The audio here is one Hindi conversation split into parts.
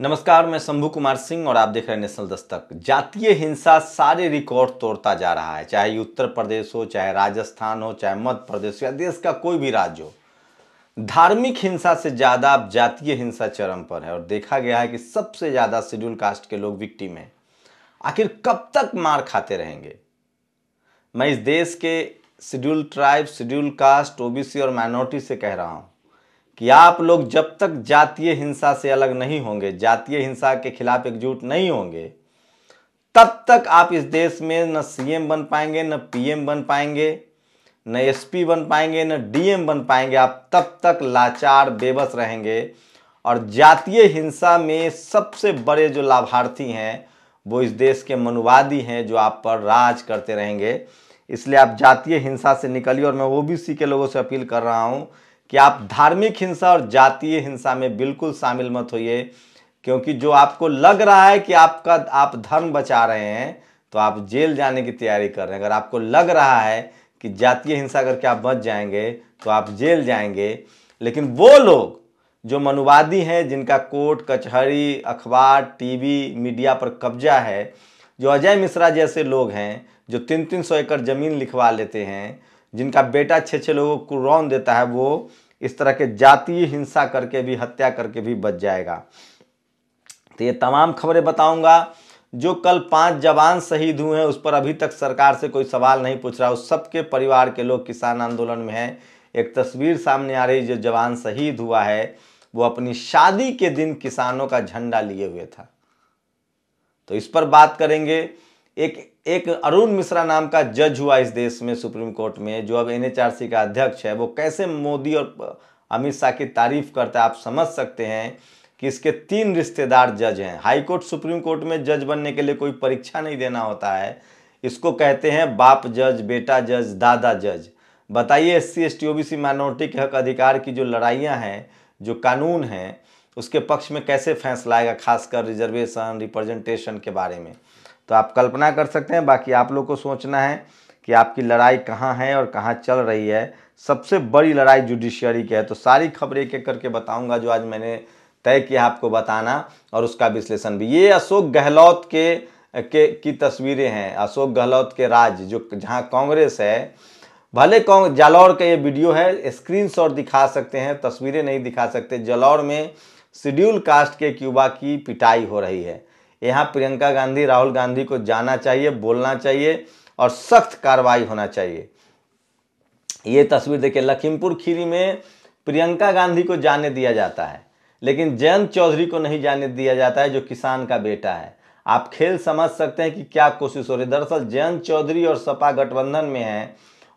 नमस्कार मैं शंभू कुमार सिंह और आप देख रहे हैं नेशनल दस्तक जातीय हिंसा सारे रिकॉर्ड तोड़ता जा रहा है चाहे उत्तर प्रदेश हो चाहे राजस्थान हो चाहे मध्य प्रदेश या देश का कोई भी राज्य हो धार्मिक हिंसा से ज़्यादा अब जातीय हिंसा चरम पर है और देखा गया है कि सबसे ज़्यादा शेड्यूल कास्ट के लोग विक्टिम में आखिर कब तक मार खाते रहेंगे मैं इस देश के schedule tribe schedule caste OBC और माइनॉरिटी से कह रहा हूँ कि आप लोग जब तक जातीय हिंसा से अलग नहीं होंगे जातीय हिंसा के खिलाफ एकजुट नहीं होंगे तब तक आप इस देश में न सीएम बन पाएंगे न पीएम बन पाएंगे न एसपी बन पाएंगे न डीएम बन पाएंगे आप तब तक लाचार बेबस रहेंगे और जातीय हिंसा में सबसे बड़े जो लाभार्थी हैं वो इस देश के मनुवादी हैं जो आप पर राज करते रहेंगे इसलिए आप जातीय हिंसा से निकलिए और मैं ओबीसी के लोगों से अपील कर रहा हूँ कि आप धार्मिक हिंसा और जातीय हिंसा में बिल्कुल शामिल मत होइए क्योंकि जो आपको लग रहा है कि आपका आप धर्म बचा रहे हैं तो आप जेल जाने की तैयारी कर रहे हैं अगर आपको लग रहा है कि जातीय हिंसा करके आप बच जाएंगे तो आप जेल जाएंगे लेकिन वो लोग जो मनुवादी हैं जिनका कोर्ट कचहरी अखबार टीवी मीडिया पर कब्जा है जो अजय मिश्रा जैसे लोग हैं जो तीन तीन सौ एकड़ ज़मीन लिखवा लेते हैं जिनका बेटा छः छः लोगों को रौन देता है वो इस तरह के जातीय हिंसा करके भी हत्या करके भी बच जाएगा तो ये तमाम खबरें बताऊंगा जो कल पांच जवान शहीद हुए हैं उस पर अभी तक सरकार से कोई सवाल नहीं पूछ रहा उस सबके परिवार के लोग किसान आंदोलन में हैं एक तस्वीर सामने आ रही जो जवान शहीद हुआ है वो अपनी शादी के दिन किसानों का झंडा लिए हुए था तो इस पर बात करेंगे एक एक अरुण मिश्रा नाम का जज हुआ इस देश में सुप्रीम कोर्ट में जो अब एन का अध्यक्ष है वो कैसे मोदी और अमित शाह की तारीफ करता है आप समझ सकते हैं कि इसके तीन रिश्तेदार जज हैं हाई कोर्ट सुप्रीम कोर्ट में जज बनने के लिए कोई परीक्षा नहीं देना होता है इसको कहते हैं बाप जज बेटा जज दादा जज बताइए S C S T O B C minority के हक अधिकार की जो लड़ाइयाँ हैं जो कानून हैं उसके पक्ष में कैसे फैसला आएगा खासकर रिजर्वेशन रिप्रेजेंटेशन के बारे में तो आप कल्पना कर सकते हैं बाकी आप लोग को सोचना है कि आपकी लड़ाई कहाँ है और कहाँ चल रही है सबसे बड़ी लड़ाई जुडिशियरी की है तो सारी खबरें एक एक करके बताऊंगा जो आज मैंने तय किया आपको बताना और उसका विश्लेषण भी ये अशोक गहलोत के के की तस्वीरें हैं अशोक गहलोत के राज जो जहाँ कांग्रेस है भले कौन जालौर का ये वीडियो है स्क्रीन दिखा सकते हैं तस्वीरें नहीं दिखा सकते जालौर में शेड्यूल कास्ट के क्यूबा की पिटाई हो रही है यहाँ प्रियंका गांधी राहुल गांधी को जाना चाहिए बोलना चाहिए और सख्त कार्रवाई होना चाहिए ये तस्वीर देखिए लखीमपुर खीरी में प्रियंका गांधी को जाने दिया जाता है लेकिन जयंत चौधरी को नहीं जाने दिया जाता है जो किसान का बेटा है आप खेल समझ सकते हैं कि क्या कोशिश हो रही है दरअसल जयंत चौधरी और सपा गठबंधन में है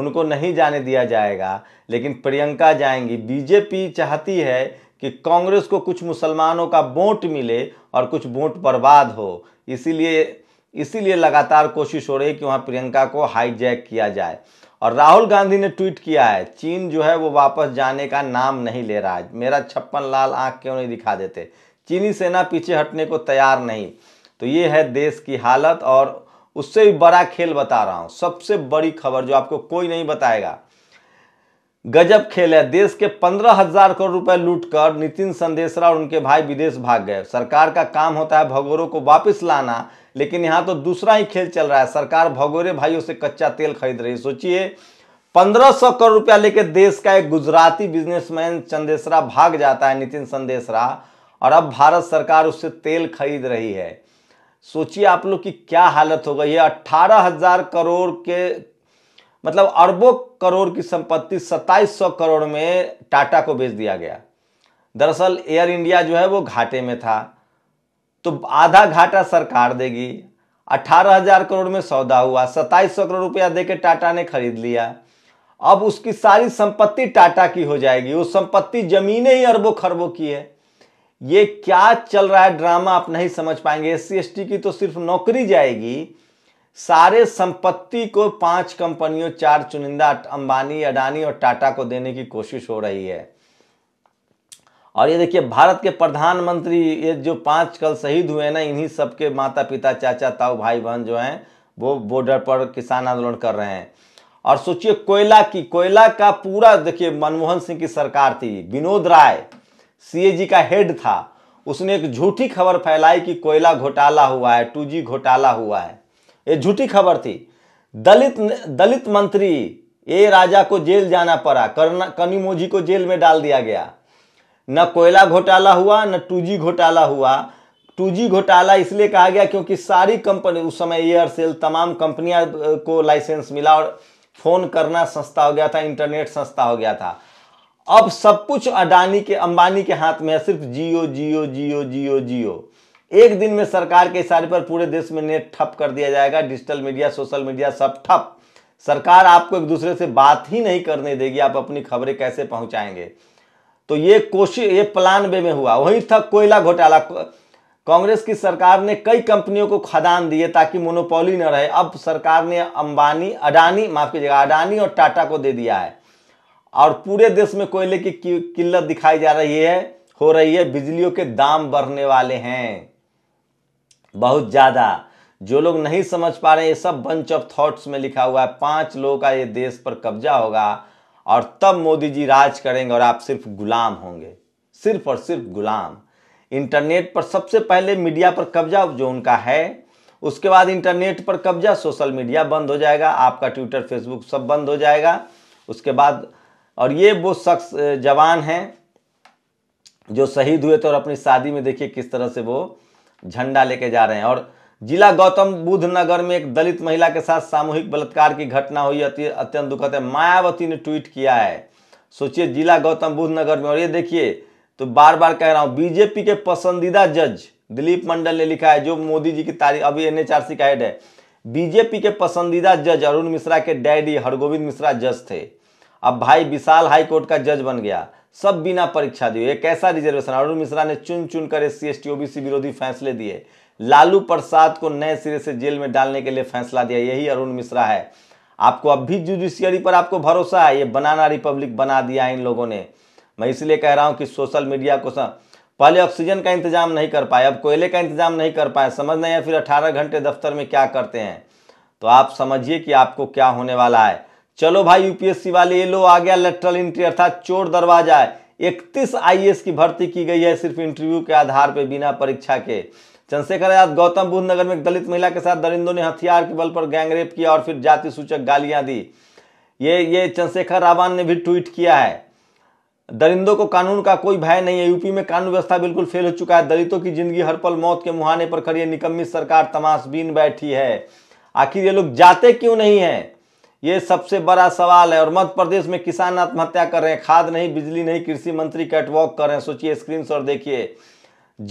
उनको नहीं जाने दिया जाएगा लेकिन प्रियंका जाएंगी बीजेपी चाहती है कि कांग्रेस को कुछ मुसलमानों का वोट मिले और कुछ वोट बर्बाद हो इसीलिए इसीलिए लगातार कोशिश हो रही कि वहाँ प्रियंका को हाईजैक किया जाए और राहुल गांधी ने ट्वीट किया है चीन जो है वो वापस जाने का नाम नहीं ले रहा है मेरा छप्पन लाल आंख क्यों नहीं दिखा देते चीनी सेना पीछे हटने को तैयार नहीं तो ये है देश की हालत और उससे भी बड़ा खेल बता रहा हूँ सबसे बड़ी खबर जो आपको कोई नहीं बताएगा गजब खेल है देश के पंद्रह हजार करोड़ रुपए लूटकर नितिन संदेशरा और उनके भाई विदेश भाग गए सरकार का काम होता है भगोरों को वापस लाना लेकिन यहाँ तो दूसरा ही खेल चल रहा है सरकार भगोरे भाइयों से कच्चा तेल खरीद रही है सोचिए पंद्रह सौ करोड़ रुपया लेके देश का एक गुजराती बिजनेसमैन चंदेसरा भाग जाता है नितिन संदेशरा और अब भारत सरकार उससे तेल खरीद रही है सोचिए आप लोग की क्या हालत हो गई है अट्ठारह हजार करोड़ के मतलब अरबों करोड़ की संपत्ति 2700 करोड़ में टाटा को बेच दिया गया दरअसल एयर इंडिया जो है वो घाटे में था तो आधा घाटा सरकार देगी 18000 करोड़ में सौदा हुआ 2700 करोड़ रुपया देके टाटा ने खरीद लिया अब उसकी सारी संपत्ति टाटा की हो जाएगी वो संपत्ति जमीने ही अरबों खरबों की है ये क्या चल रहा है ड्रामा आप नहीं समझ पाएंगे एस सी की तो सिर्फ नौकरी जाएगी सारे संपत्ति को पांच कंपनियों चार चुनिंदा अंबानी अडानी और टाटा को देने की कोशिश हो रही है और ये देखिए भारत के प्रधानमंत्री ये जो पांच कल शहीद हुए ना इन्हीं सबके माता पिता चाचा ताऊ भाई बहन जो हैं वो बॉर्डर पर किसान आंदोलन कर रहे हैं और सोचिए कोयला की कोयला का पूरा देखिए मनमोहन सिंह की सरकार थी विनोद राय सी का हेड था उसने एक झूठी खबर फैलाई कि कोयला घोटाला हुआ है टू घोटाला हुआ है ये झूठी खबर थी दलित दलित मंत्री ए राजा को जेल जाना पड़ा करना कनिमोजी को जेल में डाल दिया गया न कोयला घोटाला हुआ न टू घोटाला हुआ टू घोटाला इसलिए कहा गया क्योंकि सारी कंपनी उस समय एयरसेल तमाम कंपनियां को लाइसेंस मिला और फोन करना सस्ता हो गया था इंटरनेट सस्ता हो गया था अब सब कुछ अडानी के अंबानी के हाथ में है सिर्फ जियो जियो जियो जियो जियो एक दिन में सरकार के इशारे पर पूरे देश में नेट ठप कर दिया जाएगा डिजिटल मीडिया सोशल मीडिया सब ठप सरकार आपको एक दूसरे से बात ही नहीं करने देगी आप अपनी खबरें कैसे पहुंचाएंगे तो ये कोशिश ये प्लान बे में हुआ वहीं था कोयला घोटाला कांग्रेस की सरकार ने कई कंपनियों को खदान दिए ताकि मोनोपोली न रहे अब सरकार ने अंबानी अडानी माफ कीजिएगा अडानी और टाटा को दे दिया है और पूरे देश में कोयले की किल्लत दिखाई जा रही है हो रही है बिजलियों के दाम बढ़ने वाले हैं बहुत ज़्यादा जो लोग नहीं समझ पा रहे ये सब बंच ऑफ थॉट्स में लिखा हुआ है पांच लोगों का ये देश पर कब्जा होगा और तब मोदी जी राज करेंगे और आप सिर्फ गुलाम होंगे सिर्फ और सिर्फ गुलाम इंटरनेट पर सबसे पहले मीडिया पर कब्जा जो उनका है उसके बाद इंटरनेट पर कब्जा सोशल मीडिया बंद हो जाएगा आपका ट्विटर फेसबुक सब बंद हो जाएगा उसके बाद और ये वो शख्स जवान हैं जो शहीद हुए थे और अपनी शादी में देखिए किस तरह से वो झंडा लेके जा रहे हैं और जिला गौतम बुद्ध नगर में एक दलित महिला के साथ सामूहिक बलात्कार की घटना हुई अत्यंत दुखद है मायावती ने ट्वीट किया है सोचिए जिला गौतम बुद्ध नगर में और ये देखिए तो बार बार कह रहा हूँ बीजेपी के पसंदीदा जज दिलीप मंडल ने लिखा है जो मोदी जी की तारीफ अभी एन एच का हेड है बीजेपी के पसंदीदा जज अरुण मिश्रा के डैडी हरगोविंद मिश्रा जज थे अब भाई विशाल हाईकोर्ट का जज बन गया सब बिना परीक्षा दिए ये कैसा रिजर्वेशन अरुण मिश्रा ने चुन चुन कर एस सी ओबीसी विरोधी फैसले दिए लालू प्रसाद को नए सिरे से जेल में डालने के लिए फैसला दिया यही अरुण मिश्रा है आपको अब भी जुडिशियरी पर आपको भरोसा है ये बनाना रिपब्लिक बना दिया है इन लोगों ने मैं इसलिए कह रहा हूँ कि सोशल मीडिया को पहले ऑक्सीजन का इंतजाम नहीं कर पाए अब कोयले का इंतजाम नहीं कर पाए समझ नहीं है फिर अठारह घंटे दफ्तर में क्या करते हैं तो आप समझिए कि आपको क्या होने वाला है चलो भाई यूपीएससी वाले ये लो आ गया लेटरल एंट्री अर्थात चोर दरवाजा है इकतीस आईएएस की भर्ती की गई है सिर्फ इंटरव्यू के आधार पर बिना परीक्षा के चंद्रशेखर आजाद गौतम बुद्ध नगर में एक दलित महिला के साथ दरिंदों ने हथियार के बल पर गैंगरेप किया और फिर जाति सूचक गालियां दी ये ये चंद्रशेखर रावान ने भी ट्वीट किया है दरिंदों को कानून का कोई भय नहीं है यूपी में कानून व्यवस्था बिल्कुल फेल हो चुका है दलितों की जिंदगी हर पल मौत के मुहाने पर खड़ी निकम्मी सरकार तमाशबीन बैठी है आखिर ये लोग जाते क्यों नहीं है ये सबसे बड़ा सवाल है और मध्य प्रदेश में किसान आत्महत्या कर रहे हैं खाद नहीं बिजली नहीं कृषि मंत्री कैटवॉक कर रहे हैं सोचिए स्क्रीन शॉट देखिए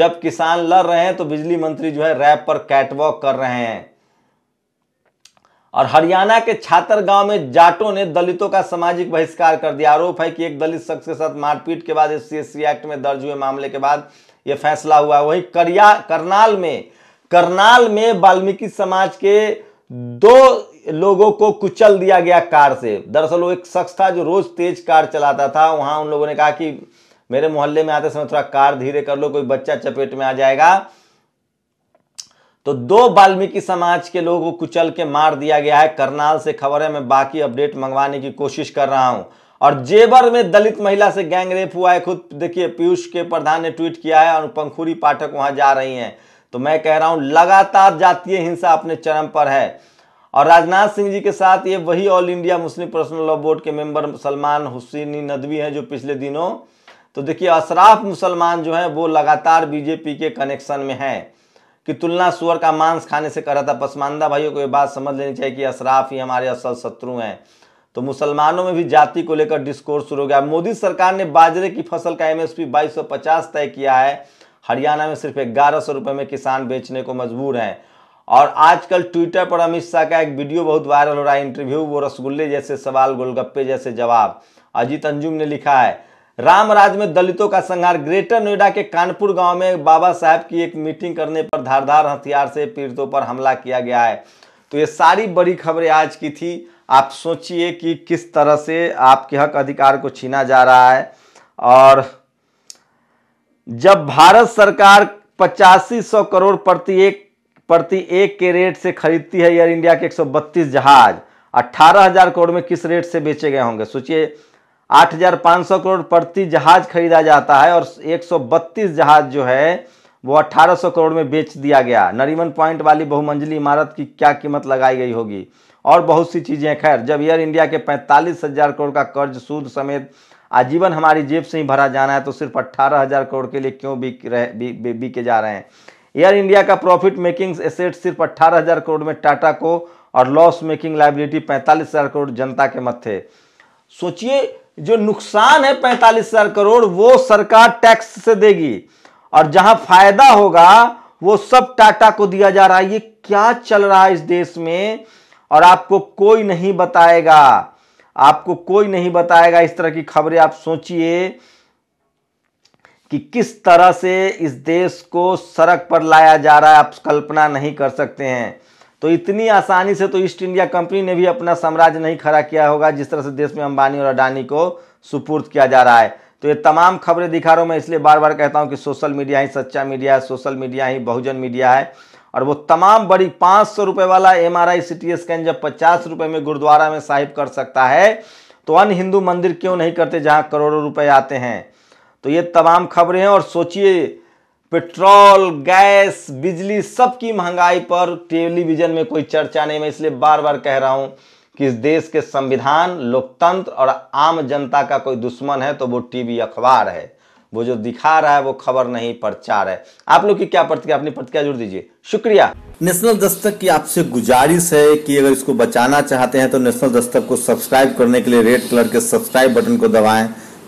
जब किसान लड़ रहे हैं तो बिजली मंत्री जो है रैप पर कैटवॉक कर रहे हैं और हरियाणा के छात्र गांव में जाटों ने दलितों का सामाजिक बहिष्कार कर दिया आरोप है कि एक दलित शख्स के साथ मारपीट के बाद एस सी एक्ट में दर्ज हुए मामले के बाद यह फैसला हुआ वही करिया करनाल में करनाल में वाल्मीकि समाज के दो लोगों को कुचल दिया गया कार से दरअसल वो एक शख्स था जो रोज तेज कार चलाता था वहां उन लोगों ने कहा कि मेरे मोहल्ले में आते समय थोड़ा कार धीरे कर लो कोई बच्चा चपेट में आ जाएगा तो दो बाल्मीकि समाज के लोगों को कुचल के मार दिया गया है करनाल से खबर है मैं बाकी अपडेट मंगवाने की कोशिश कर रहा हूं और जेबर में दलित महिला से गैंग रेप हुआ है खुद देखिए पीयूष के प्रधान ने ट्वीट किया है और पंखुरी पाठक वहां जा रही हैं तो मैं कह रहा हूं लगातार जातीय हिंसा अपने चरम पर है और राजनाथ सिंह जी के साथ ये वही all India Muslim personal law board के मेंबर सलमान हुसैनी नदवी हैं जो पिछले दिनों तो देखिए अशराफ मुसलमान जो हैं वो लगातार बीजेपी के कनेक्शन में हैं कि तुलना सुअर का मांस खाने से कर रहा था पसमानदा भाइयों को ये बात समझ लेनी चाहिए कि अशराफ ही हमारे असल शत्रु हैं तो मुसलमानों में भी जाति को लेकर डिस्कोर्स शुरू हो गया मोदी सरकार ने बाजरे की फसल का एमएसपी 2250 तय किया है हरियाणा में सिर्फ ग्यारह सौ रुपये में किसान बेचने को मजबूर हैं और आजकल ट्विटर पर अमित शाह का एक वीडियो बहुत वायरल हो रहा है इंटरव्यू वो रसगुल्ले जैसे सवाल गोलगप्पे जैसे जवाब अजीत अंजुम ने लिखा है रामराज में दलितों का संहार ग्रेटर नोएडा के कानपुर गांव में बाबा साहब की एक मीटिंग करने पर धारधार हथियार से पीड़ितों पर हमला किया गया है तो ये सारी बड़ी खबरें आज की थी आप सोचिए कि किस तरह से आपके हक अधिकार को छीना जा रहा है और जब भारत सरकार पचासी सौ करोड़ प्रति एक प्रति एक के रेट से खरीदती है एयर इंडिया के 132 जहाज 18,000 करोड़ में किस रेट से बेचे गए होंगे सोचिए 8,500 करोड़ प्रति जहाज खरीदा जाता है और 132 जहाज जो है वो 1800 करोड़ में बेच दिया गया नरीमन पॉइंट वाली बहुमंजिली इमारत की क्या कीमत लगाई गई होगी और बहुत सी चीज़ें खैर जब एयर इंडिया के पैंतालीस हज़ार करोड़ का कर्ज सूद समेत आजीवन हमारी जेब से ही भरा जाना है तो सिर्फ अट्ठारह हज़ार करोड़ के लिए क्यों बिक रहे बिके जा रहे हैं एयर इंडिया का प्रॉफिट मेकिंग एसेट सिर्फ अट्ठारह हजार करोड़ में टाटा को और लॉस मेकिंग लाइबिलिटी पैंतालीस हजार करोड़ जनता के थे सोचिए जो नुकसान है पैंतालीस हजार करोड़ वो सरकार टैक्स से देगी और जहां फायदा होगा वो सब टाटा को दिया जा रहा है ये क्या चल रहा है इस देश में और आपको कोई नहीं बताएगा आपको कोई नहीं बताएगा इस तरह की खबरें आप सोचिए कि किस तरह से इस देश को सड़क पर लाया जा रहा है आप कल्पना नहीं कर सकते हैं तो इतनी आसानी से तो ईस्ट इंडिया कंपनी ने भी अपना साम्राज्य नहीं खड़ा किया होगा जिस तरह से देश में अंबानी और अडानी को सुपुर्द किया जा रहा है तो ये तमाम खबरें दिखा रहा हूँ मैं इसलिए बार बार कहता हूँ कि सोशल मीडिया ही सच्चा मीडिया है सोशल मीडिया ही बहुजन मीडिया है और वो तमाम बड़ी पाँच सौ रुपये वाला M R I C T scan जब पचास रुपये में गुरुद्वारा में साहिब कर सकता है तो अन्य हिंदू मंदिर क्यों नहीं करते जहाँ करोड़ों रुपये आते हैं तो ये तमाम खबरें हैं और सोचिए पेट्रोल गैस बिजली सबकी महंगाई पर टेलीविजन में कोई चर्चा नहीं मैं इसलिए बार बार कह रहा हूँ कि इस देश के संविधान लोकतंत्र और आम जनता का कोई दुश्मन है तो वो टीवी अखबार है वो जो दिखा रहा है वो खबर नहीं प्रचार है आप लोग की क्या प्रतिक्रिया अपनी प्रतिक्रिया जोड़ दीजिए शुक्रिया नेशनल दस्तक की आपसे गुजारिश है कि अगर इसको बचाना चाहते हैं तो नेशनल दस्तक को सब्सक्राइब करने के लिए रेड कलर के सब्सक्राइब बटन को दबाएं